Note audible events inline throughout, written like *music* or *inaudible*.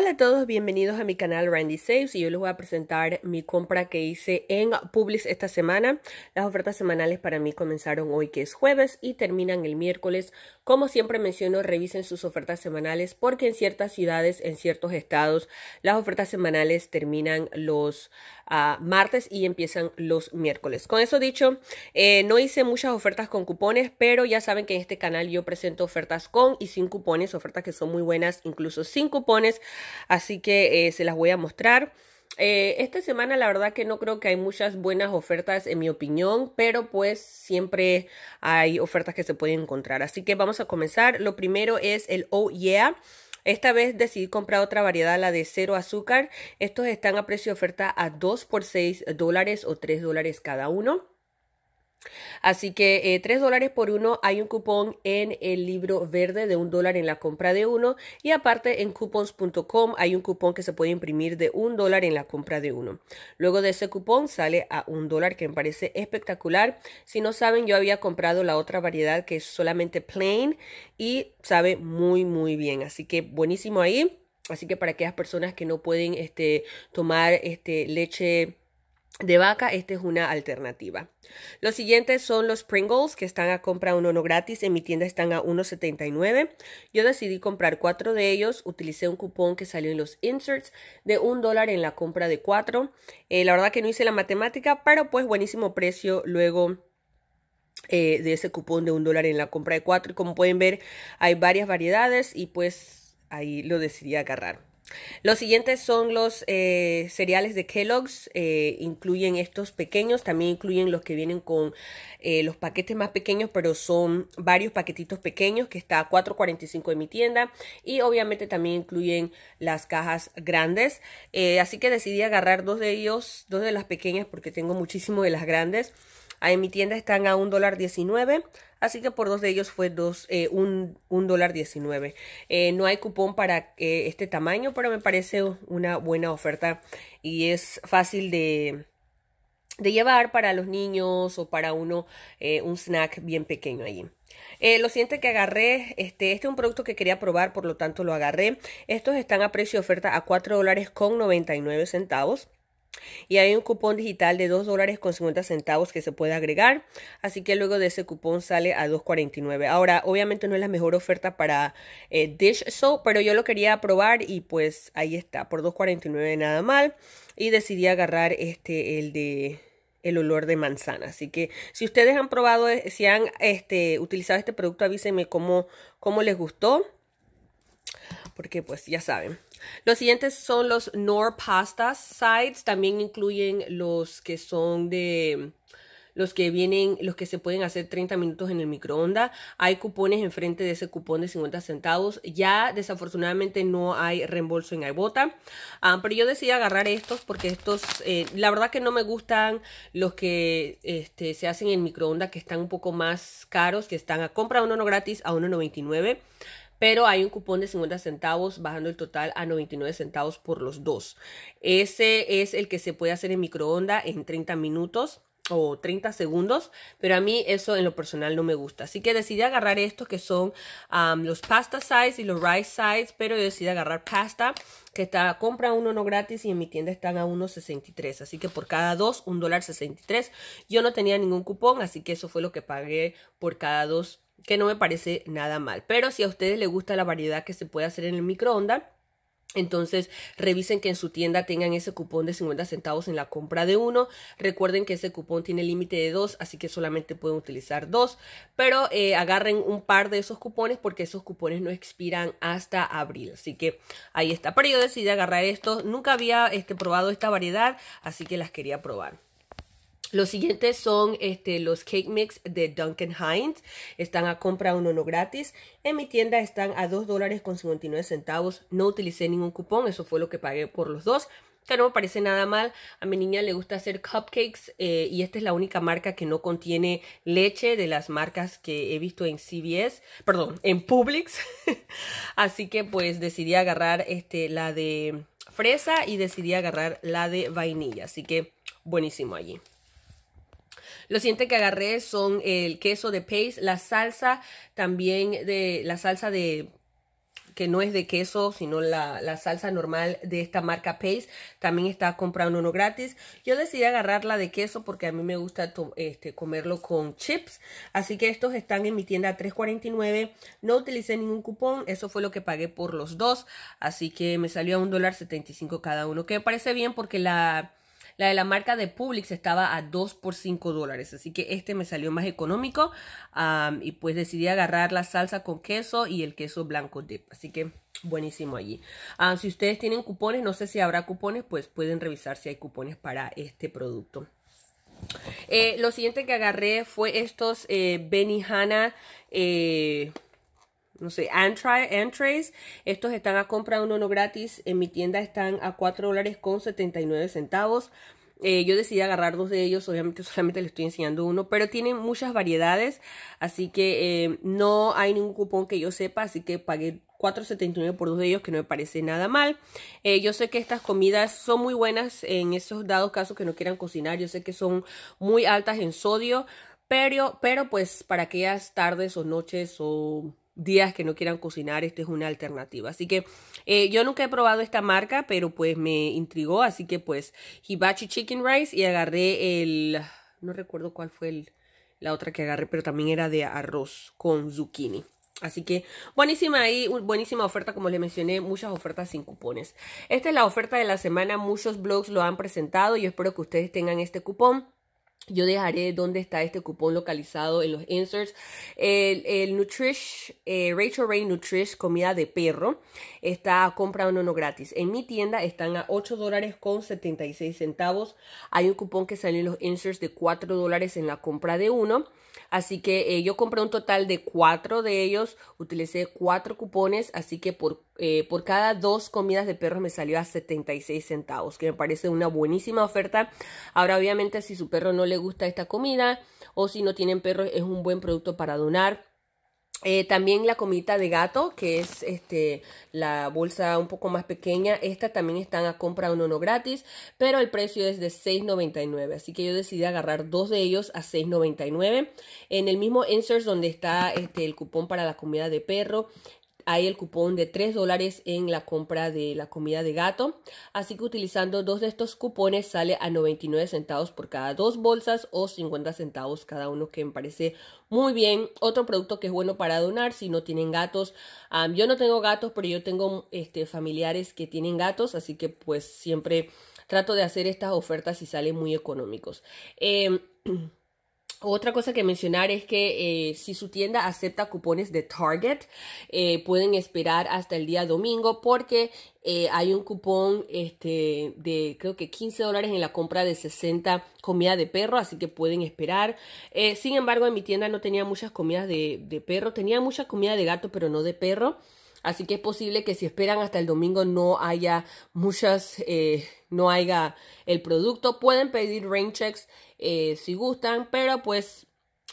Hola a todos, bienvenidos a mi canal Randy Saves y hoy les voy a presentar mi compra que hice en Publix esta semana. Las ofertas semanales para mí comenzaron hoy que es jueves y terminan el miércoles. Como siempre menciono, revisen sus ofertas semanales porque en ciertas ciudades, en ciertos estados, las ofertas semanales terminan los ah, martes y empiezan los miércoles. Con eso dicho, eh, no hice muchas ofertas con cupones, pero ya saben que en este canal yo presento ofertas con y sin cupones, ofertas que son muy buenas, incluso sin cupones Así que eh, se las voy a mostrar. Eh, esta semana la verdad que no creo que hay muchas buenas ofertas en mi opinión, pero pues siempre hay ofertas que se pueden encontrar. Así que vamos a comenzar. Lo primero es el Oh Yeah. Esta vez decidí comprar otra variedad, la de cero azúcar. Estos están a precio de oferta a 2 por 6 dólares o 3 dólares cada uno. Así que eh, tres 3 dólares por uno, hay un cupón en el libro verde de un dólar en la compra de uno y aparte en coupons.com hay un cupón que se puede imprimir de un dólar en la compra de uno. Luego de ese cupón sale a un dólar que me parece espectacular. Si no saben, yo había comprado la otra variedad que es solamente plain y sabe muy muy bien. Así que buenísimo ahí. Así que para aquellas personas que no pueden este, tomar este, leche de vaca, esta es una alternativa. Los siguientes son los Pringles, que están a compra uno no gratis. En mi tienda están a 1.79. Yo decidí comprar cuatro de ellos. Utilicé un cupón que salió en los inserts de un dólar en la compra de cuatro. Eh, la verdad que no hice la matemática, pero pues buenísimo precio. Luego... Eh, de ese cupón de un dólar en la compra de cuatro y como pueden ver hay varias variedades y pues ahí lo decidí agarrar los siguientes son los eh, cereales de Kellogg's, eh, incluyen estos pequeños, también incluyen los que vienen con eh, los paquetes más pequeños, pero son varios paquetitos pequeños que está a 4.45 en mi tienda y obviamente también incluyen las cajas grandes. así que decidí agarrar dos de ellos, dos de las pequeñas porque tengo muchísimo de las grandes en mi tienda están a $1.19, así que por dos de ellos fue dos, eh, un, eh, no hay cupón para eh, este tamaño, pero me parece una buena oferta y es fácil de, llevar para los niños o para uno un snack bien pequeño allí. lo siguiente que agarré, este, este es un producto que quería probar, por lo tanto lo agarré. Estos están a precio de oferta a $4.99 dólares con centavos. Y hay un cupón digital de 2 dólares con 50 centavos que se puede agregar. Así que luego de ese cupón sale a 2.49. Ahora, obviamente no es la mejor oferta para eh, Dish Soap, pero yo lo quería probar y pues ahí está. Por 2.49 nada mal. Y decidí agarrar este, el de el olor de manzana. Así que si ustedes han probado, eh, si han este, utilizado este producto, avísenme cómo, cómo les gustó porque pues ya saben. Los siguientes son los Nor Pastas Sides, también incluyen los que son de los que vienen, los que se pueden hacer 30 minutos en el microondas. Hay cupones enfrente de ese cupón de 50 centavos. Ya desafortunadamente no hay reembolso en iBota. Ah, pero yo decidí agarrar estos porque estos, eh, la verdad que no me gustan los que este, se hacen en microondas que están un poco más caros, que están a compra uno no gratis a 1.99 pero hay un cupón de 50 centavos, bajando el total a 99 centavos por los dos. Ese es el que se puede hacer en microondas en 30 minutos o 30 segundos, pero a mí eso en lo personal no me gusta. Así que decidí agarrar estos que son um, los pasta size y los rice size. pero yo decidí agarrar pasta, que está compra uno no gratis y en mi tienda están a 1.63, así que por cada dos, $1.63. Yo no tenía ningún cupón, así que eso fue lo que pagué por cada dos que no me parece nada mal. Pero si a ustedes les gusta la variedad que se puede hacer en el microondas, entonces revisen que en su tienda tengan ese cupón de 50 centavos en la compra de uno. Recuerden que ese cupón tiene límite de dos, así que solamente pueden utilizar dos. Pero eh, agarren un par de esos cupones porque esos cupones no expiran hasta abril. Así que ahí está. Pero yo decidí agarrar estos. Nunca había este, probado esta variedad, así que las quería probar. Los siguientes son este, los cake mix de Duncan Hines. Están a compra uno no gratis. En mi tienda están a 2 dólares con 59 centavos. No utilicé ningún cupón, eso fue lo que pagué por los dos. Que no me parece nada mal. A mi niña le gusta hacer cupcakes eh, y esta es la única marca que no contiene leche de las marcas que he visto en CVS, perdón, en Publix. *laughs* Así que pues decidí agarrar este, la de fresa y decidí agarrar la de vainilla. Así que buenísimo allí. Lo siguiente que agarré son el queso de Pace, la salsa también de la salsa de que no es de queso, sino la, salsa normal de esta marca Pace. También está comprando uno gratis. Yo decidí agarrar la de queso porque a mí me gusta este, comerlo con chips. Así que estos están en mi tienda 3.49. No utilicé ningún cupón. Eso fue lo que pagué por los dos. Así que me salió a $1.75 cada uno. Que me parece bien porque la la de la marca de Publix estaba a 2 por 5 dólares, así que este me salió más económico y pues decidí agarrar la salsa con queso y el queso blanco dip, así que buenísimo allí. Ah, si ustedes tienen cupones, no sé si habrá cupones, pues pueden revisar si hay cupones para este producto. Eh, lo siguiente que agarré fue estos eh, Benihana eh, no sé, trays. Estos están a compra uno no gratis. En mi tienda están a $4.79. dólares con 79 centavos. Eh, yo decidí agarrar dos de ellos, obviamente *laughs* solamente les estoy enseñando uno, pero tienen muchas variedades, así que eh, no hay ningún cupón que yo sepa, así que pagué 4.79 por dos de ellos, que no me parece nada mal. Eh, yo sé que estas comidas son muy buenas en esos dados casos que no quieran cocinar, yo sé que son muy altas en sodio, pero, pero pues para aquellas tardes o noches o días que no quieran cocinar, esto es una alternativa. Así que eh, yo nunca he probado esta marca, pero pues me intrigó, así que pues Hibachi Chicken Rice y agarré el, no recuerdo cuál fue el, la otra que agarré, pero también era de arroz con zucchini. Así que buenísima ahí, buenísima oferta, como les mencioné, muchas ofertas sin cupones. Esta es la oferta de la semana, muchos blogs lo han presentado, yo espero que ustedes tengan este cupón. Yo dejaré dónde está este cupón localizado en los inserts. El, el Nutrish, eh, Rachel Ray Nutrish, comida de perro, está a compra uno gratis. En mi tienda están a 8 dólares con seis centavos. Hay un cupón que sale en los inserts de 4 dólares en la compra de uno. Así que eh, yo compré un total de cuatro de ellos, utilicé cuatro cupones, así que por, eh, por cada dos comidas de perros me salió a 76 centavos, que me parece una buenísima oferta. Ahora obviamente si su perro no le gusta esta comida o si no tienen perros es un buen producto para donar. Eh, también la comita de gato, que es este, la bolsa un poco más pequeña. Esta también están a compra uno no gratis, pero el precio es de $6.99. Así que yo decidí agarrar dos de ellos a $6.99. En el mismo insert donde está este, el cupón para la comida de perro, hay el cupón de 3 dólares en la compra de la comida de gato. Así que utilizando dos de estos cupones sale a 99 centavos por cada dos bolsas o 50 centavos cada uno, que me parece muy bien. Otro producto que es bueno para donar si no tienen gatos. yo no tengo gatos, pero yo tengo este, familiares que tienen gatos, así que pues siempre trato de hacer estas ofertas y salen muy económicos. Eh, *clears throat* Otra cosa que mencionar es que eh, si su tienda acepta cupones de Target, eh, pueden esperar hasta el día domingo porque eh, hay un cupón este, de creo que 15 dólares en la compra de 60 comida de perro, así que pueden esperar. sin embargo, en mi tienda no tenía muchas comidas de, de perro, tenía mucha comida de gato, pero no de perro. Así que es posible que si esperan hasta el domingo no haya muchas, eh, no haya el producto. Pueden pedir rain checks eh, si gustan, pero pues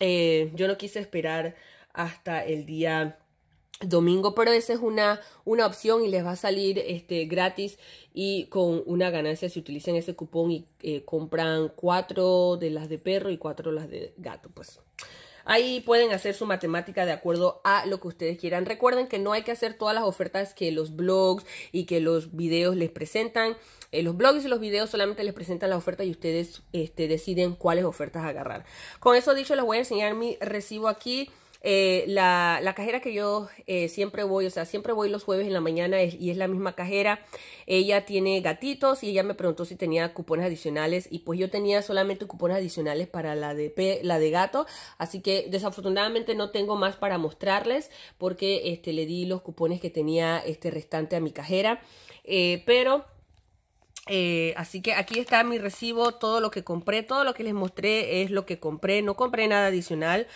eh, yo no quise esperar hasta el día domingo, pero esa es una, una opción y les va a salir este, gratis y con una ganancia si utilizan ese cupón y compran cuatro de las de perro y cuatro de las de gato, pues. Ahí pueden hacer su matemática de acuerdo a lo que ustedes quieran. Recuerden que no hay que hacer todas las ofertas que los blogs y que los videos les presentan. Eh, los blogs y los videos solamente les presentan las ofertas y ustedes este, deciden cuáles ofertas agarrar. Con eso dicho, les voy a enseñar mi recibo aquí. Eh, la, cajera que yo eh, siempre voy, o sea, siempre voy los jueves en la mañana y es la misma cajera. Ella tiene gatitos y ella me preguntó si tenía cupones adicionales y pues yo tenía solamente cupones adicionales para la de, la de gato, así que desafortunadamente no tengo más para mostrarles porque este, le di los cupones que tenía este restante a mi cajera, eh, pero... así que aquí está mi recibo, todo lo que compré, todo lo que les mostré es lo que compré, no compré nada adicional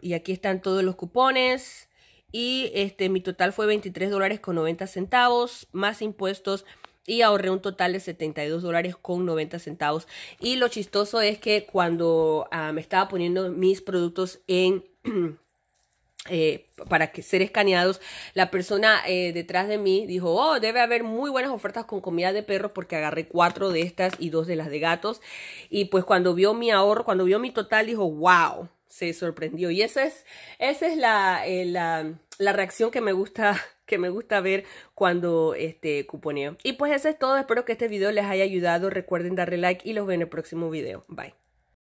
y aquí están todos los cupones. Y este, mi total fue 23 dólares con 90 centavos, más impuestos. Y ahorré un total de 72 dólares con 90 centavos. Y lo chistoso es que cuando ah, me estaba poniendo mis productos en... *clears throat* Eh, para que ser escaneados, la persona eh, detrás de mí dijo, oh, debe haber muy buenas ofertas con comida de perros porque agarré cuatro de estas y dos de las de gatos. Y pues cuando vio mi ahorro, cuando vio mi total, dijo, wow, se sorprendió. Y esa es, esa es la, eh, la, reacción que me gusta *laughs* que me gusta ver cuando este cuponeo. Y pues eso es todo. Espero que este video les haya ayudado. Recuerden darle like y los veo en el próximo video. Bye.